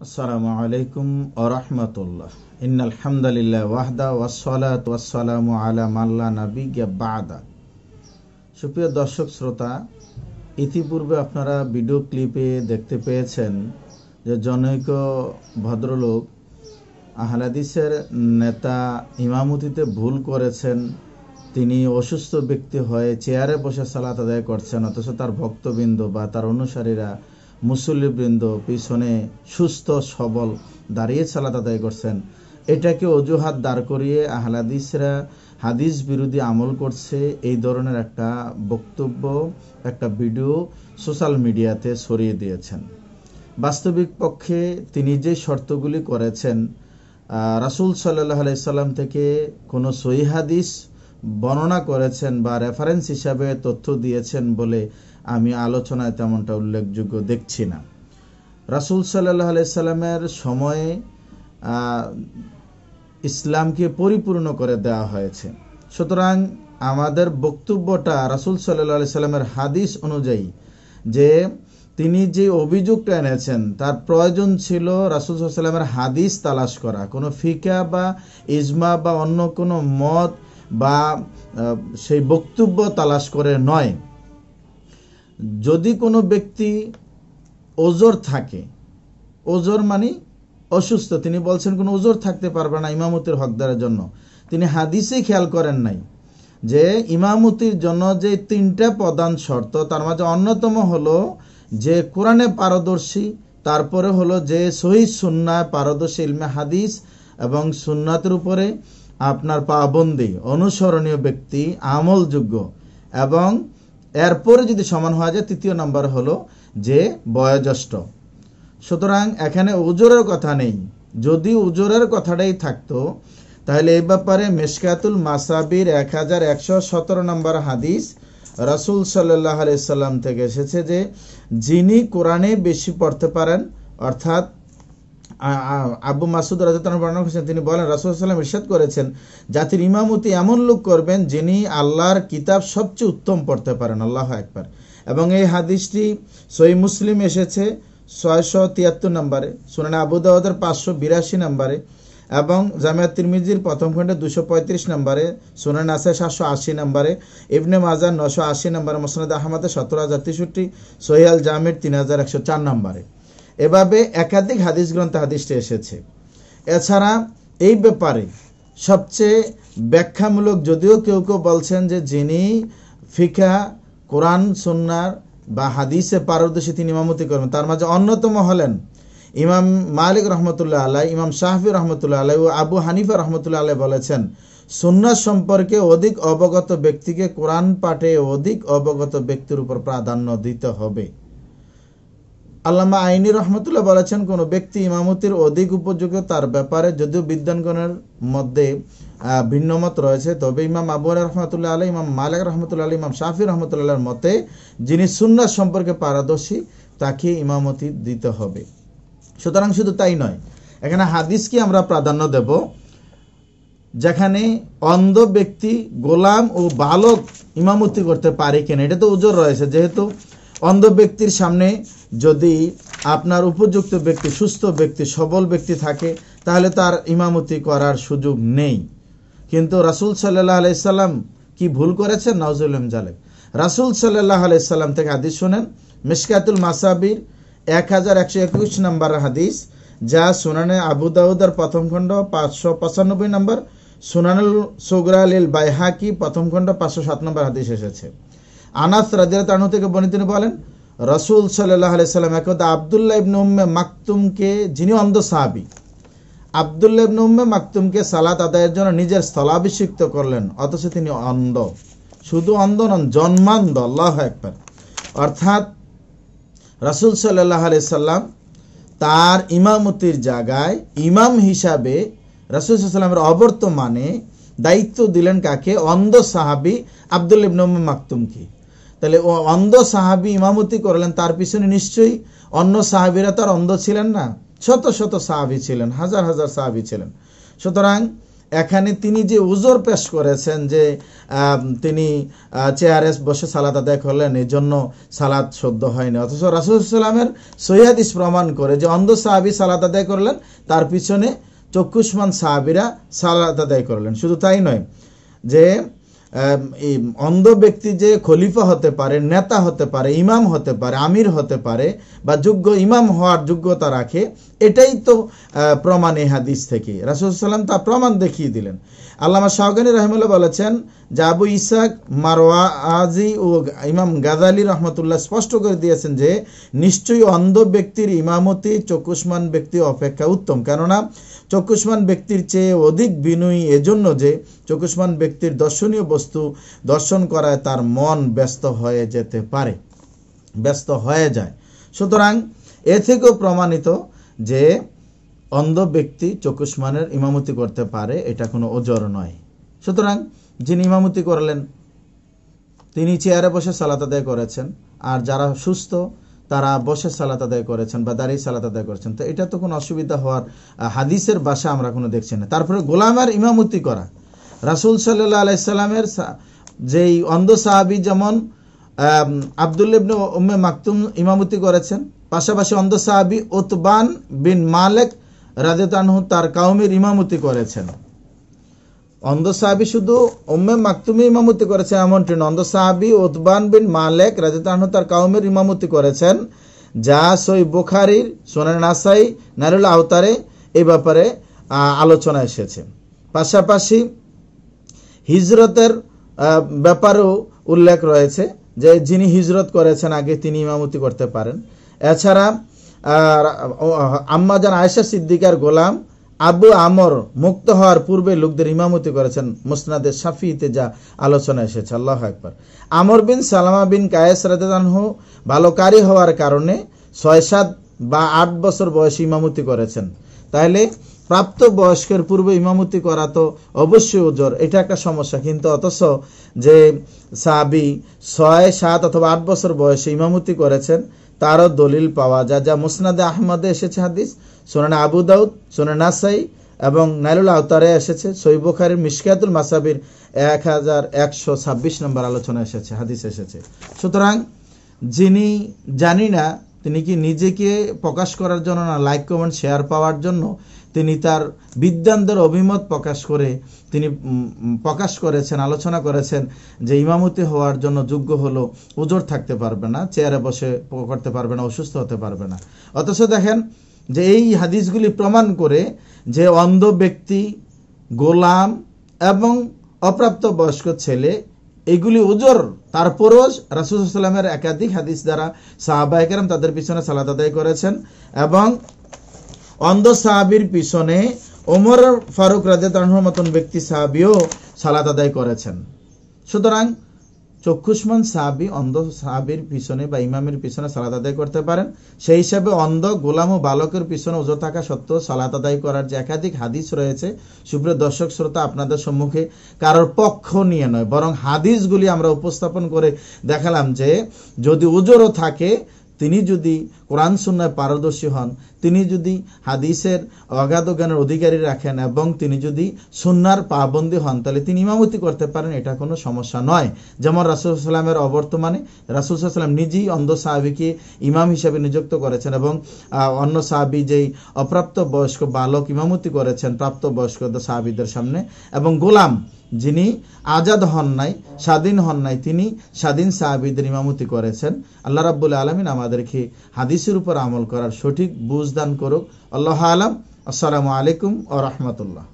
ওয়াহদা সুপ্রিয় দর্শক শ্রোতা ইতিপূর্বে আপনারা ভিডিও ক্লিপে দেখতে পেয়েছেন যে জনৈক ভদ্রলোক আহলাদিসের নেতা ইমামতিতে ভুল করেছেন তিনি অসুস্থ ব্যক্তি হয়ে চেয়ারে বসে সালাত আদায় করছেন অথচ তার ভক্তবৃন্দ বা তার অনুসারীরা মুসল্লিবৃন্দ পিছনে সুস্থ সবল দাঁড়িয়ে সালাত আদায় করছেন এটাকে অজুহাত দাঁড় করিয়ে আহলাদিসরা হাদিস বিরোধী আমল করছে এই ধরনের একটা বক্তব্য একটা ভিডিও সোশ্যাল মিডিয়াতে ছড়িয়ে দিয়েছেন বাস্তবিক পক্ষে তিনি যে শর্তগুলি করেছেন রাসুল সাল্লাহ আলাইসাল্লাম থেকে কোনো সহি হাদিস বর্ণনা করেছেন বা রেফারেন্স হিসাবে তথ্য দিয়েছেন বলে আমি আলোচনায় তেমনটা উল্লেখযোগ্য দেখছি না রাসুল সাল্লাহ আলাইসাল্লামের সময়ে ইসলামকে পরিপূর্ণ করে দেওয়া হয়েছে সুতরাং আমাদের বক্তব্যটা রাসুল সাল্লাহ সাল্লামের হাদিস অনুযায়ী যে তিনি যে অভিযোগটা এনেছেন তার প্রয়োজন ছিল রাসুল সাল্লামের হাদিস তালাশ করা কোনো ফিকা বা ইজমা বা অন্য কোনো মত বা সেই বক্তব্য তালাশ করে নয় যদি কোনো ব্যক্তি ওজোর থাকে ওজোর মানে অসুস্থ তিনি বলছেন কোনো ওজোর থাকতে পারবে না ইমামতির হকদারের জন্য তিনি হাদিসে খেয়াল করেন নাই যে ইমামতির জন্য যে তিনটা প্রধান শর্ত তার মাঝে অন্যতম হলো যে কোরআনে পারদর্শী তারপরে হলো যে সহি সুন্নায় পারদর্শী ইলমে হাদিস এবং সুন্নাতের উপরে আপনার পাবন্দি অনুসরণীয় ব্যক্তি আমলযোগ্য এবং এরপরে যদি সমান হওয়া যায় তৃতীয় নাম্বার হলো যে বয়োজ্যেষ্ঠ সুতরাং এখানে উজোরের কথা নেই যদি উজোরের কথাটাই থাকতো তাহলে এই ব্যাপারে মেসকাতুল মাসাবির এক হাজার একশো সতেরো নম্বর হাদিস রাসুল সাল্লাহ আলাইসাল্লাম থেকে এসেছে যে যিনি কোরআনে বেশি পড়তে পারেন অর্থাৎ আবু মাসুদ রাজতান বর্ণনা করেছেন তিনি বলেন রাসুলাম ইরশাদ করেছেন জাতির ইমামতি এমন লোক করবেন যিনি আল্লাহর কিতাব সবচেয়ে উত্তম পড়তে পারেন আল্লাহ একবার এবং এই হাদিসটি সই মুসলিম এসেছে ছয়শো তিয়াত্তর নম্বরে সুনান আবুদাওয়াদের পাঁচশো বিরাশি নম্বরে এবং জামিয়া তিরমিজির প্রথম খণ্ডে দুশো পঁয়ত্রিশ নম্বরে সুনান আসে সাতশো আশি নম্বরে ইবনে মাজার নশো আশি নম্বরে মোসনাদ আহমদের সতেরো হাজার তেষট্টি সোহিয়াল জামির তিন হাজার একশো চার নম্বরে এভাবে একাধিক হাদিস গ্রন্থ হাদিসটি এসেছে এছাড়া এই ব্যাপারে সবচেয়ে ব্যাখ্যামূলক যদিও কেউ কেউ বলছেন যে যিনি ফিকা কোরআন সন্ন্যার বা হাদিসে পারদর্শী তিনি ইমামতি করবেন তার মাঝে অন্যতম হলেন ইমাম মালিক রহমতুল্লাহ আল্লাহ ইমাম শাহফি রহমতুল্লাহ আল্লাহ ও আবু হানিফা রহমতুল্লাহ আলাই বলেছেন সন্ন্যাস সম্পর্কে অধিক অবগত ব্যক্তিকে কোরআন পাঠে অধিক অবগত ব্যক্তির উপর প্রাধান্য দিতে হবে আল্লামা আইনি রহমতুল্লাহ বলেছেন কোনো ব্যক্তি ইমামতির অধিক উপযোগ্য তার ব্যাপারে যদিও বিদ্যানগণের মধ্যে ভিন্নমত রয়েছে তবে ইমাম আবু রহমতুল্লাহ আলী ইমাম মালিক রহমতুল্লাহ আলী ইমাম শাফি রহমতুল্লাহ মতে যিনি সুন্নার সম্পর্কে পারদর্শী তাকে ইমামতি দিতে হবে সুতরাং শুধু তাই নয় এখানে হাদিসকে আমরা প্রাধান্য দেব যেখানে অন্ধ ব্যক্তি গোলাম ও বালক ইমামতি করতে পারে কেন এটা তো উজ্জ্বল রয়েছে যেহেতু অন্ধ ব্যক্তির সামনে যদি আপনার উপযুক্ত ব্যক্তি সুস্থ ব্যক্তি সবল ব্যক্তি থাকে তাহলে তার ইমামতি করার সুযোগ নেই কিন্তু রাসুল সাল্লাহ আলাইসাল্লাম কি ভুল করেছেন নজরুলম জালেব রাসুল সাল্লাহ আলাইসাল্লাম থেকে হাদিস শোনেন মিসকাতুল মাসাবির এক হাজার একশো একুশ নম্বর হাদিস যা সুনানে আবু দাউদার প্রথম খণ্ড পাঁচশো পঁচানব্বই নম্বর সুনানুল সোগরা আলীল বাইহাকি প্রথম খণ্ড পাঁচশো সাত নম্বর হাদিস এসেছে আনাস তানু থেকে বনি তিনি বলেন রসুল সাল্লাহ সাল্লাম একদা আবদুল্লাহ ইবন উম্মে মাকতুমকে যিনি অন্ধ সাহাবি আবদুল্লাহ ইবন উম্মে মাকতুমকে সালাত আদায়ের জন্য নিজের স্থলাভিষিক্ত করলেন অথচ তিনি অন্ধ শুধু অন্ধ নন জন্মান্ধ আল্লাহ একবার অর্থাৎ রসুল সাল্লাহ আলি সাল্লাম তার ইমামতির জায়গায় ইমাম হিসাবে রসুল সাল্লামের অবর্তমানে দায়িত্ব দিলেন কাকে অন্ধ সাহাবি আবদুল মাকতুমকে তাহলে ও অন্ধ সাহাবি ইমামতি করলেন তার পিছনে নিশ্চয়ই অন্য সাহাবিরা তার অন্ধ ছিলেন না শত শত সাহাবি ছিলেন হাজার হাজার সাহাবি ছিলেন সুতরাং এখানে তিনি যে উজোর পেশ করেছেন যে তিনি চেয়ারে বসে সালাদ আদায় করলেন এই জন্য সালাদ সদ্য হয়নি অথচ রাসুলসাল্লামের সৈয়াদিস প্রমাণ করে যে অন্ধ সাহাবি সালাদ আদায় করলেন তার পিছনে চক্ষুষ্মান সাহাবিরা সালাদ আদায় করলেন শুধু তাই নয় যে অন্ধ ব্যক্তি যে খলিফা হতে পারে নেতা হতে পারে ইমাম হতে পারে আমির হতে পারে বা যোগ্য ইমাম হওয়ার যোগ্যতা রাখে এটাই তো প্রমাণ এ হাদিস থেকে রাসুল সাল্লাম তা প্রমাণ দেখিয়ে দিলেন আল্লামা শাহগানী রহমুল্লাহ বলেছেন জাবু ইসাক মারোয়া আজি ও ইমাম গাজালি রহমতুল্লাহ স্পষ্ট করে দিয়েছেন যে নিশ্চয়ই অন্ধ ব্যক্তির ইমামতি চকুষ্মান ব্যক্তি অপেক্ষা উত্তম কেননা চকুষ্মান ব্যক্তির চেয়ে অধিক বিনয়ী এজন্য যে চকুষ্মান ব্যক্তির দর্শনীয় বস্তু দর্শন করায় তার মন ব্যস্ত হয়ে যেতে পারে ব্যস্ত হয়ে যায় সুতরাং এ থেকেও প্রমাণিত যে অন্ধ ব্যক্তি চকুষ্মানের ইমামতি করতে পারে এটা কোনো ওজর নয় সুতরাং যিনি ইমামতি করলেন তিনি চেয়ারে বসে সালাত আদায় করেছেন আর যারা সুস্থ তারা বসে সালাত আদায় করেছেন বা দাঁড়িয়ে সালাত আদায় করেছেন তো এটা তো কোনো অসুবিধা হওয়ার হাদিসের বাসা আমরা কোনো দেখছি না তারপরে গোলামের ইমামতি করা রাসুল সাল্লাহ আলাইসাল্লামের যেই অন্ধ সাহাবি যেমন আবদুল ইবনে উম্মে মাকতুম ইমামতি করেছেন পাশাপাশি অন্ধ সাহাবি ওতবান বিন মালেক রাজেতানহু তার কাউমির ইমামতি করেছেন অন্ধ সাহাবি শুধু ওম্মে মাকতুমি ইমামতি করেছেন এমনটি অন্ধ সাহাবি ওতবান বিন মালেক রাজতাহ তার কাউমের ইমামতি করেছেন যা সই বোখারির সোনার নাসাই নারুল আওতারে এ ব্যাপারে আলোচনা এসেছে পাশাপাশি হিজরতের ব্যাপারেও উল্লেখ রয়েছে যে যিনি হিজরত করেছেন আগে তিনি ইমামতি করতে পারেন এছাড়া আম্মাজান আয়েশা সিদ্দিকার গোলাম আবু আমর মুক্ত হওয়ার পূর্বে লোকদের ইমামতি করেছেন মুসনাদের সাফিতে যা আলোচনা এসেছে আল্লাহ একবার আমর বিন সালামা বিন কায়েস রাজু ভালোকারী হওয়ার কারণে ছয় সাত বা আট বছর বয়সে ইমামতি করেছেন তাহলে প্রাপ্ত বয়স্কের পূর্বে ইমামতি করা তো অবশ্যই ওজোর এটা একটা সমস্যা কিন্তু অথচ যে সাবি ছয় সাত অথবা আট বছর বয়সে ইমামতি করেছেন তারও দলিল পাওয়া যায় যা মুসনাদে আহমদে এসেছে হাদিস সোনানা আবু দাউদ সোনানা সাই এবং নাইলুল আওতারে এসেছে সৈবখারির মিসকায়াতুল মাসাবির এক হাজার একশো ছাব্বিশ নম্বর আলোচনা এসেছে হাদিস এসেছে সুতরাং যিনি জানি না তিনি কি নিজেকে প্রকাশ করার জন্য না লাইক কমেন্ট শেয়ার পাওয়ার জন্য তিনি তার বিদ্যানদের অভিমত প্রকাশ করে তিনি প্রকাশ করেছেন আলোচনা করেছেন যে ইমামতি হওয়ার জন্য যোগ্য হলো উজোর থাকতে পারবে না চেয়ারে বসে করতে পারবে না অসুস্থ হতে পারবে না অথচ দেখেন যে এই হাদিসগুলি প্রমাণ করে যে অন্ধ ব্যক্তি গোলাম এবং অপ্রাপ্ত বয়স্ক ছেলে এগুলি উজোর তারপরও রাসুল সাল্লামের একাধিক হাদিস দ্বারা সাহাবাহিকেরাম তাদের পিছনে সালাদ আদায় করেছেন এবং অন্ধ সাহাবির পিছনে ওমর ফারুক রাজেতানহর মতন ব্যক্তি সাহাবিও সালাত আদায় করেছেন সুতরাং চক্ষুষ্মান সাহাবি অন্ধ সাহাবির পিছনে বা ইমামের পিছনে সালাত আদায় করতে পারেন সেই হিসাবে অন্ধ গোলাম ও বালকের পিছনে ওজো থাকা সত্ত্বেও সালাত আদায় করার যে একাধিক হাদিস রয়েছে সুপ্রিয় দর্শক শ্রোতা আপনাদের সম্মুখে কারোর পক্ষ নিয়ে নয় বরং হাদিসগুলি আমরা উপস্থাপন করে দেখালাম যে যদি ওজোরও থাকে তিনি যদি কোরআন সুন্নায় পারদর্শী হন তিনি যদি হাদিসের অগাধ জ্ঞানের অধিকারী রাখেন এবং তিনি যদি সুন্নার পাবন্দি হন তাহলে তিনি ইমামতি করতে পারেন এটা কোনো সমস্যা নয় যেমন রাসুলসাল্লামের অবর্তমানে রাসুলসাল্লাম নিজেই অন্ধ সাহাবিকে ইমাম হিসেবে নিযুক্ত করেছেন এবং অন্য সাহাবি যেই অপ্রাপ্ত বয়স্ক বালক ইমামতি করেছেন প্রাপ্ত বয়স্ক সাহাবিদের সামনে এবং গোলাম যিনি আজাদ হন নাই স্বাধীন হন নাই তিনি স্বাধীন সাহাবিদের ইমামতি করেছেন আল্লাহ রাবুল আলমিন আমাদেরকে হাদিসের উপর আমল করার সঠিক বুঝদান করুক আল্লাহ আলম আসসালামু আলাইকুম ও রহমতুল্লাহ